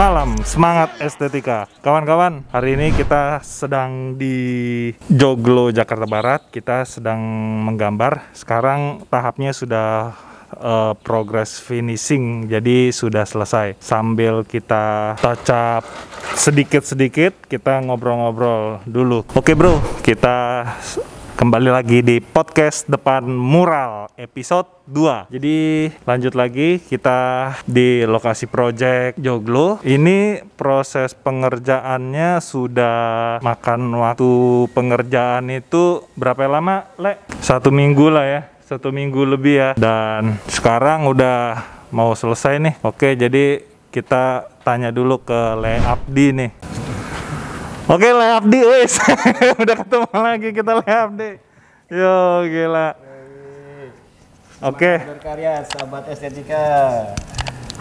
Malam Semangat Estetika. Kawan-kawan, hari ini kita sedang di Joglo Jakarta Barat. Kita sedang menggambar. Sekarang tahapnya sudah uh, progress finishing. Jadi sudah selesai. Sambil kita tocap sedikit-sedikit, kita ngobrol-ngobrol dulu. Oke, Bro. Kita kembali lagi di podcast depan mural episode 2 jadi lanjut lagi kita di lokasi project Joglo ini proses pengerjaannya sudah makan waktu pengerjaan itu berapa lama Le? satu minggu lah ya satu minggu lebih ya dan sekarang udah mau selesai nih oke jadi kita tanya dulu ke Le Abdi nih Oke di, wes udah ketemu lagi kita di, Yo gila. Oke. Okay. Berkarya sahabat estetika.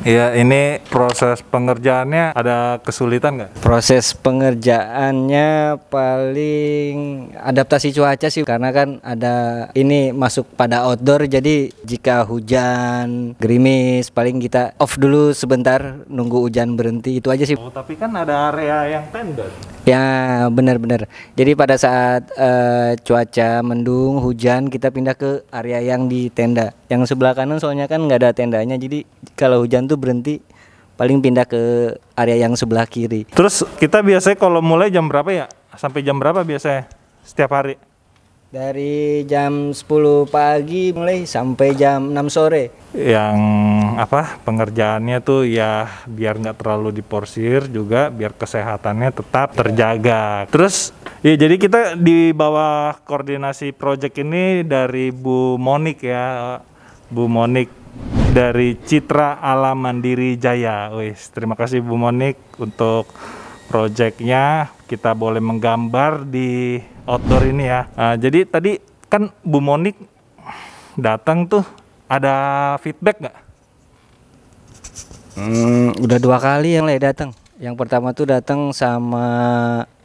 Iya, ini proses pengerjaannya ada kesulitan nggak? Proses pengerjaannya paling adaptasi cuaca sih, karena kan ada ini masuk pada outdoor, jadi jika hujan gerimis paling kita off dulu sebentar nunggu hujan berhenti itu aja sih. Oh, tapi kan ada area yang tender. Ya, benar-benar. Jadi pada saat uh, cuaca mendung, hujan, kita pindah ke area yang di tenda. Yang sebelah kanan soalnya kan nggak ada tendanya, jadi kalau hujan tuh berhenti paling pindah ke area yang sebelah kiri. Terus kita biasanya kalau mulai jam berapa ya? Sampai jam berapa biasanya setiap hari? Dari jam 10 pagi mulai sampai jam 6 sore. Yang apa pengerjaannya tuh ya biar nggak terlalu diporsir juga biar kesehatannya tetap terjaga. Terus ya jadi kita di bawah koordinasi project ini dari Bu Monik ya. Bu Monik dari Citra Alam Mandiri Jaya. Wih, terima kasih Bu Monik untuk projectnya. Kita boleh menggambar di outdoor ini ya. Nah, jadi tadi kan Bu Monik datang tuh ada feedback nggak? Hmm, udah dua kali yang lain datang. Yang pertama tuh datang sama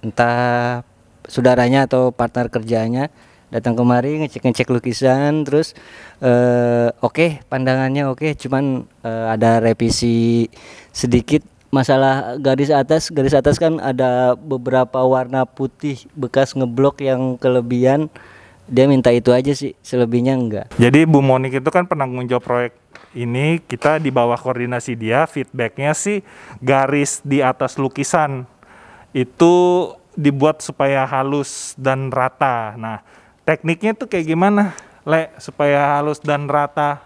entah saudaranya atau partner kerjanya datang kemari ngecek-ngecek lukisan terus uh, oke okay, pandangannya oke okay, cuman uh, ada revisi sedikit masalah garis atas garis atas kan ada beberapa warna putih bekas ngeblok yang kelebihan dia minta itu aja sih selebihnya enggak jadi Bu Monik itu kan penanggung jawab proyek ini kita di bawah koordinasi dia feedbacknya sih garis di atas lukisan itu dibuat supaya halus dan rata nah tekniknya tuh kayak gimana Le supaya halus dan rata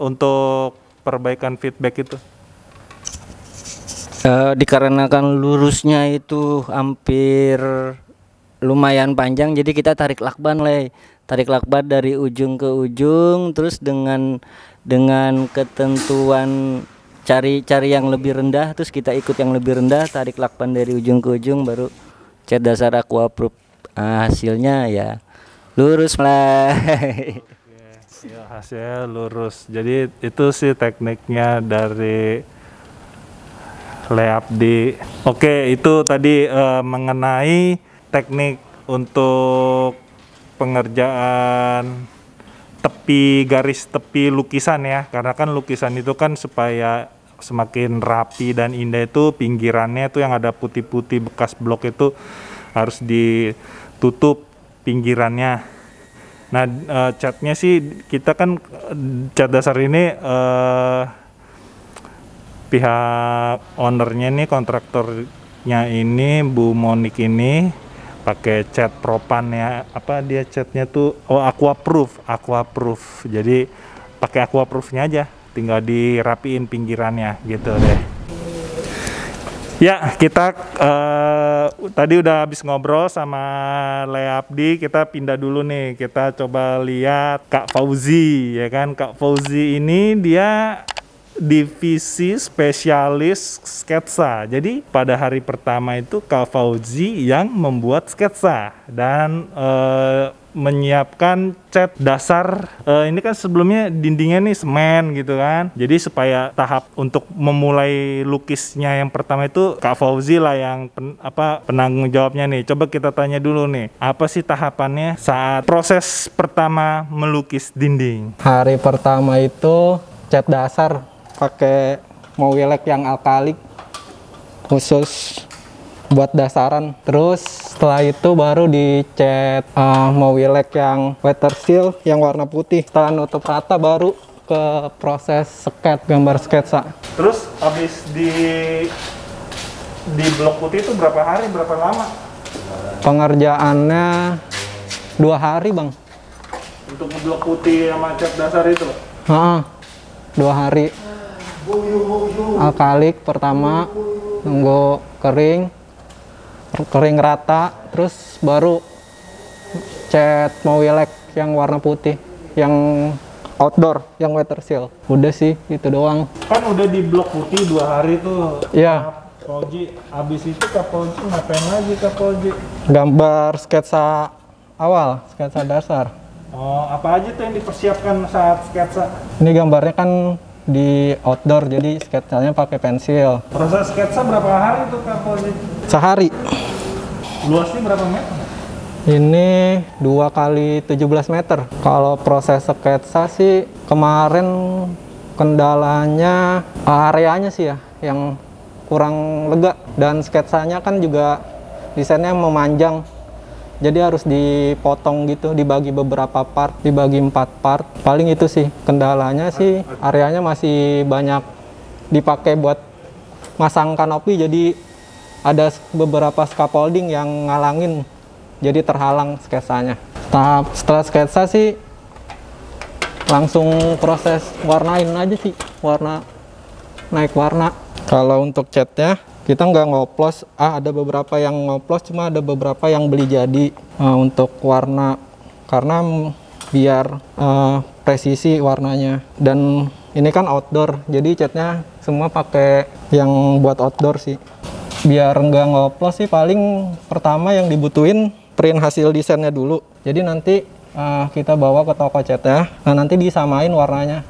untuk perbaikan feedback itu uh, dikarenakan lurusnya itu hampir lumayan panjang jadi kita tarik lakban leh tarik lakban dari ujung ke ujung terus dengan dengan ketentuan cari-cari yang lebih rendah terus kita ikut yang lebih rendah tarik lakban dari ujung ke ujung baru cat dasar aquaproof nah, eh, hasilnya ya lurus lah iya, hasil lurus jadi itu sih tekniknya dari Leabdi. Oke, itu tadi uh, mengenai teknik untuk pengerjaan tepi garis tepi lukisan ya. Karena kan lukisan itu kan supaya semakin rapi dan indah itu pinggirannya itu yang ada putih-putih bekas blok itu harus ditutup pinggirannya. Nah, uh, catnya sih kita kan eh, cat dasar ini uh, pihak ownernya ini kontraktornya ini Bu Monik ini pakai cat propan ya apa dia catnya tuh oh aqua proof aqua proof jadi pakai aqua proofnya aja tinggal dirapiin pinggirannya gitu deh ya kita uh, tadi udah habis ngobrol sama Le Abdi kita pindah dulu nih kita coba lihat Kak Fauzi ya kan Kak Fauzi ini dia divisi spesialis sketsa. Jadi pada hari pertama itu Kak Fauzi yang membuat sketsa dan uh, menyiapkan cat dasar. uh, ini kan sebelumnya dindingnya nih semen gitu kan. Jadi supaya tahap untuk memulai lukisnya yang pertama itu Kak Fauzi lah yang pen, apa penanggung jawabnya nih. Coba kita tanya dulu nih, apa sih tahapannya saat proses pertama melukis dinding? Hari pertama itu cat dasar pakai mau welek yang alkali khusus buat dasaran terus setelah itu baru dicet uh, eh, mau welek yang weather seal yang warna putih setelah nutup rata baru ke proses sket gambar sketsa terus habis di di blok putih itu berapa hari berapa lama pengerjaannya dua hari bang untuk blok putih sama cat dasar itu ha -ha, dua hari alkalik pertama nunggu kering kering rata terus baru cat mau mowilek yang warna putih yang outdoor yang weather seal udah sih itu doang kan udah di blok putih dua hari tuh ya Kapolji abis itu Kapolji ngapain lagi Kapolji gambar sketsa awal sketsa dasar oh apa aja tuh yang dipersiapkan saat sketsa ini gambarnya kan di outdoor jadi sketsanya pakai pensil. Proses sketsa berapa hari itu kapolnya? Sehari. Luasnya berapa meter? Ini dua kali 17 meter. Kalau proses sketsa sih kemarin kendalanya areanya sih ya yang kurang lega dan sketsanya kan juga desainnya memanjang jadi harus dipotong gitu, dibagi beberapa part, dibagi empat part. Paling itu sih kendalanya sih areanya masih banyak dipakai buat masang kanopi. Jadi ada beberapa scaffolding yang ngalangin, jadi terhalang sketsanya. Tahap setelah sketsa sih langsung proses warnain aja sih, warna naik warna. Kalau untuk catnya kita nggak ngoplos ah ada beberapa yang ngoplos cuma ada beberapa yang beli jadi uh, untuk warna karena biar uh, presisi warnanya dan ini kan outdoor jadi catnya semua pakai yang buat outdoor sih biar nggak ngoplos sih paling pertama yang dibutuhin print hasil desainnya dulu jadi nanti uh, kita bawa ke toko catnya nah nanti disamain warnanya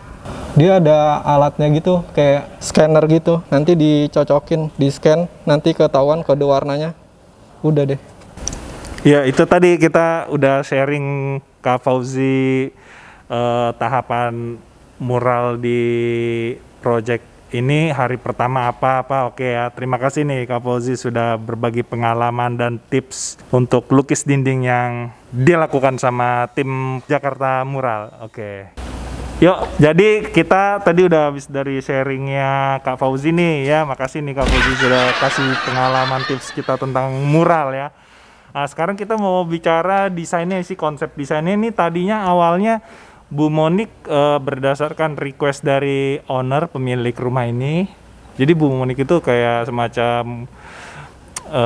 dia ada alatnya gitu kayak scanner gitu nanti dicocokin di scan nanti ketahuan kode warnanya udah deh ya itu tadi kita udah sharing Kak Fauzi eh, tahapan mural di project ini hari pertama apa-apa oke ya terima kasih nih Kak Fauzi sudah berbagi pengalaman dan tips untuk lukis dinding yang dilakukan sama tim Jakarta Mural oke Yuk, jadi kita tadi udah habis dari sharingnya Kak Fauzi nih ya. Makasih nih Kak Fauzi sudah kasih pengalaman tips kita tentang mural ya. Nah, sekarang kita mau bicara desainnya sih konsep desainnya ini tadinya awalnya Bu Monik e, berdasarkan request dari owner pemilik rumah ini. Jadi Bu Monik itu kayak semacam e,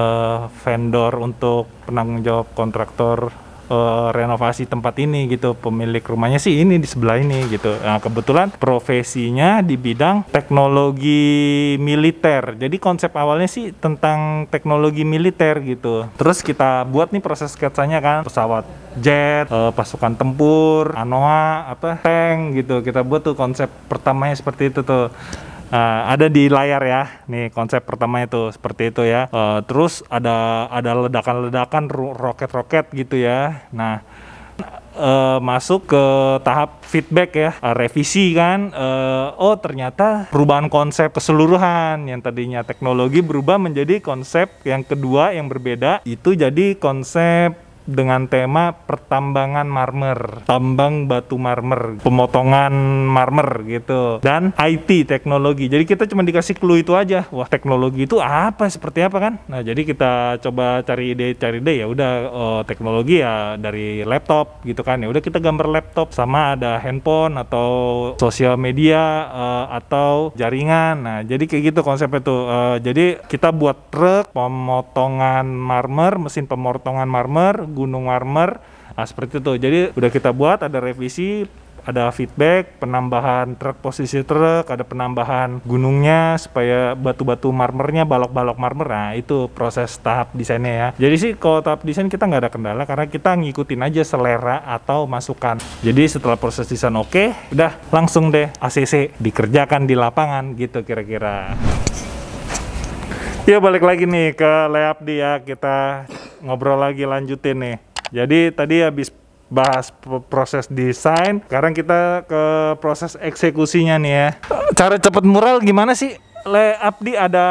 vendor untuk penanggung jawab kontraktor Eh, renovasi tempat ini gitu pemilik rumahnya sih ini di sebelah ini gitu nah, kebetulan profesinya di bidang teknologi militer jadi konsep awalnya sih tentang teknologi militer gitu terus kita buat nih proses sketsanya kan pesawat jet eh, pasukan tempur anoa apa tank gitu kita buat tuh konsep pertamanya seperti itu tuh Eh, ada di layar ya. Nih konsep pertama itu seperti itu ya. Uh, terus ada ada ledakan-ledakan roket-roket gitu ya. Nah, uh, masuk ke tahap feedback ya uh, revisi kan uh, oh ternyata perubahan konsep keseluruhan yang tadinya teknologi berubah menjadi konsep yang kedua yang berbeda itu jadi konsep dengan tema pertambangan marmer, tambang batu marmer, pemotongan marmer gitu, dan IT teknologi. Jadi kita cuma dikasih clue itu aja. Wah teknologi itu apa? Seperti apa kan? Nah jadi kita coba cari ide, cari ide ya udah oh, teknologi ya dari laptop gitu kan ya. Udah kita gambar laptop sama ada handphone atau sosial media uh, atau jaringan. Nah jadi kayak gitu konsepnya tuh. Uh, jadi kita buat truk pemotongan marmer, mesin pemotongan marmer gunung warmer nah seperti itu jadi udah kita buat ada revisi ada feedback, penambahan truk posisi truk, ada penambahan gunungnya supaya batu-batu marmernya, balok-balok marmer. Nah, itu proses tahap desainnya ya. Jadi sih kalau tahap desain kita nggak ada kendala karena kita ngikutin aja selera atau masukan. Jadi setelah proses desain oke, okay, udah langsung deh ACC dikerjakan di lapangan gitu kira-kira. Ya balik lagi nih ke Leabdi ya, kita ngobrol lagi lanjutin nih. Jadi tadi habis bahas proses desain, sekarang kita ke proses eksekusinya nih ya. Cara cepet mural gimana sih? Le Abdi ada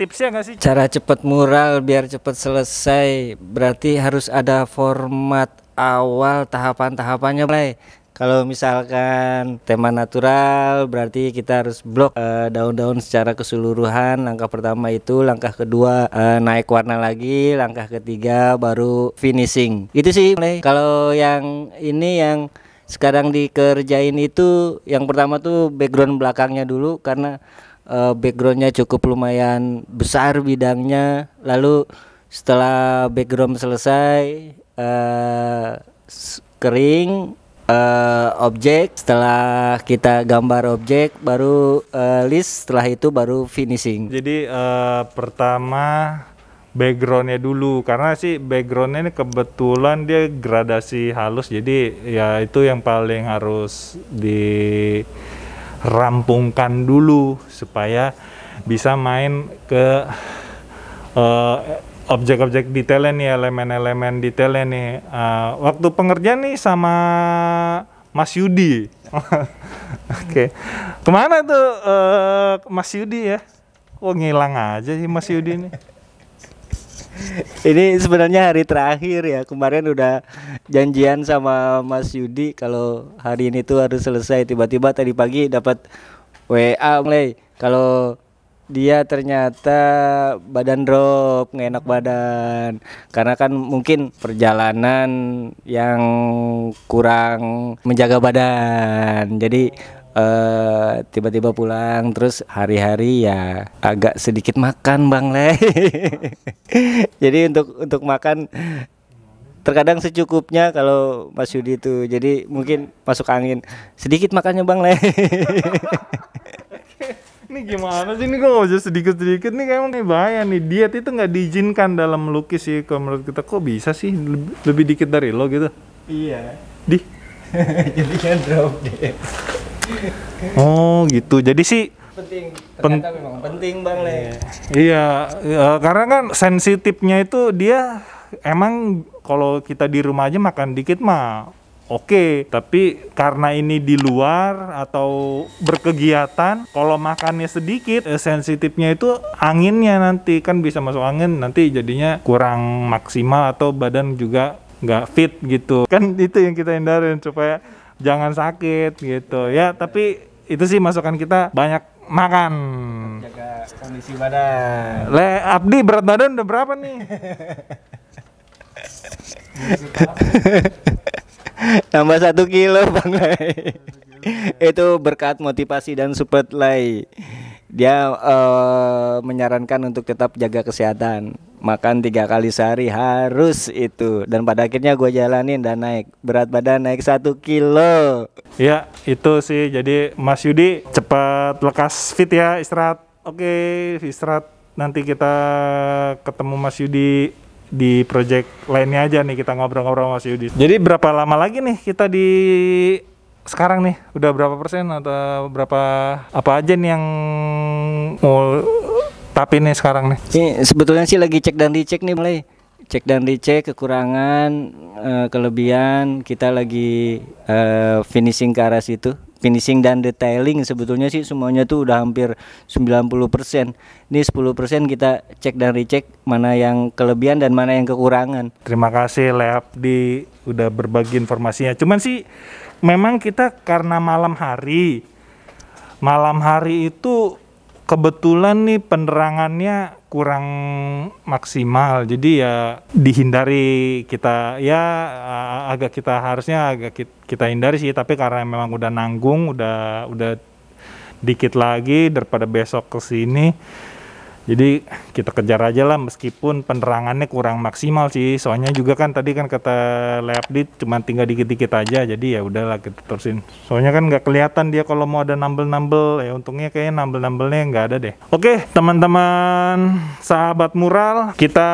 tipsnya nggak sih? Cara cepet mural biar cepet selesai berarti harus ada format awal tahapan-tahapannya mulai kalau misalkan tema natural berarti kita harus blok eh, daun-daun uh, daun secara keseluruhan. Langkah pertama itu, langkah kedua uh, naik warna lagi, langkah ketiga baru finishing. Itu sih. Kalau yang ini yang sekarang dikerjain itu yang pertama tuh background belakangnya dulu karena uh, backgroundnya cukup lumayan besar bidangnya. Lalu setelah background selesai uh, kering uh, objek, setelah kita gambar objek baru uh, list, setelah itu baru finishing. Jadi uh, pertama backgroundnya dulu karena sih backgroundnya ini kebetulan dia gradasi halus jadi ya itu yang paling harus dirampungkan dulu supaya bisa main ke uh, objek-objek detailnya nih, elemen-elemen detailnya nih. Uh, waktu pengerjaan nih sama Mas Yudi. Oke, okay. kemana tuh uh, Mas Yudi ya? Kok ngilang aja sih Mas Yudi ini? ini sebenarnya hari terakhir ya kemarin udah janjian sama Mas Yudi kalau hari ini tuh harus selesai tiba-tiba tadi pagi dapat WA mulai kalau dia ternyata badan drop ngenak badan karena kan mungkin perjalanan yang kurang menjaga badan jadi tiba eh, tiba-tiba pulang terus hari-hari ya agak sedikit makan bang le jadi untuk untuk makan terkadang secukupnya kalau Mas Yudi itu jadi mungkin masuk angin sedikit makannya bang le ini gimana sih ini kok aja sedikit sedikit nih kayaknya nih bahaya nih diet itu nggak diizinkan dalam melukis sih kalau menurut kita kok bisa sih lebih, lebih dikit dari lo gitu iya di jadi kan drop deh oh gitu jadi sih penting ternyata memang penting bang le iya, iya karena kan sensitifnya itu dia emang kalau kita di rumah aja makan dikit mah oke okay. tapi karena ini di luar atau berkegiatan kalau makannya sedikit eh, sensitifnya itu anginnya nanti kan bisa masuk angin nanti jadinya kurang maksimal atau badan juga nggak fit gitu kan itu yang kita hindarin supaya jangan sakit gitu ya tapi itu sih masukan kita banyak makan jaga kondisi badan le Abdi berat badan udah berapa nih Tambah satu kilo Bang Lai. Ya. Itu berkat motivasi dan support Lai. Dia uh, menyarankan untuk tetap jaga kesehatan makan tiga kali sehari harus itu dan pada akhirnya gue jalanin dan naik berat badan naik satu kilo ya itu sih jadi Mas Yudi cepat lekas fit ya istirahat oke istirahat nanti kita ketemu Mas Yudi di project lainnya aja nih kita ngobrol-ngobrol sama si Yudis. Jadi berapa lama lagi nih kita di sekarang nih udah berapa persen atau berapa apa aja nih yang mau tapi nih sekarang nih? Ini sebetulnya sih lagi cek dan dicek nih mulai cek dan dicek kekurangan eh, kelebihan kita lagi uh, finishing ke arah situ finishing dan detailing sebetulnya sih semuanya tuh udah hampir 90%. Ini 10% kita cek dan recheck mana yang kelebihan dan mana yang kekurangan. Terima kasih di udah berbagi informasinya. Cuman sih memang kita karena malam hari malam hari itu kebetulan nih penerangannya kurang maksimal jadi ya dihindari kita ya agak kita harusnya agak kita hindari sih tapi karena memang udah nanggung udah udah dikit lagi daripada besok ke sini jadi kita kejar aja lah meskipun penerangannya kurang maksimal sih soalnya juga kan tadi kan kata Leapdi cuma tinggal dikit-dikit aja jadi ya udahlah kita terusin soalnya kan nggak kelihatan dia kalau mau ada nambel-nambel ya untungnya kayaknya nambel-nambelnya nggak ada deh oke teman-teman sahabat mural kita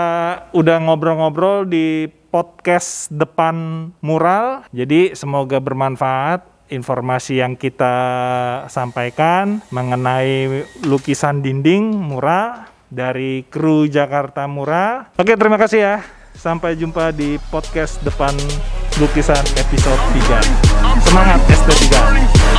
udah ngobrol-ngobrol di podcast depan mural jadi semoga bermanfaat informasi yang kita sampaikan mengenai lukisan dinding murah dari kru Jakarta Murah. Oke, terima kasih ya. Sampai jumpa di podcast depan lukisan episode 3. Semangat sd 3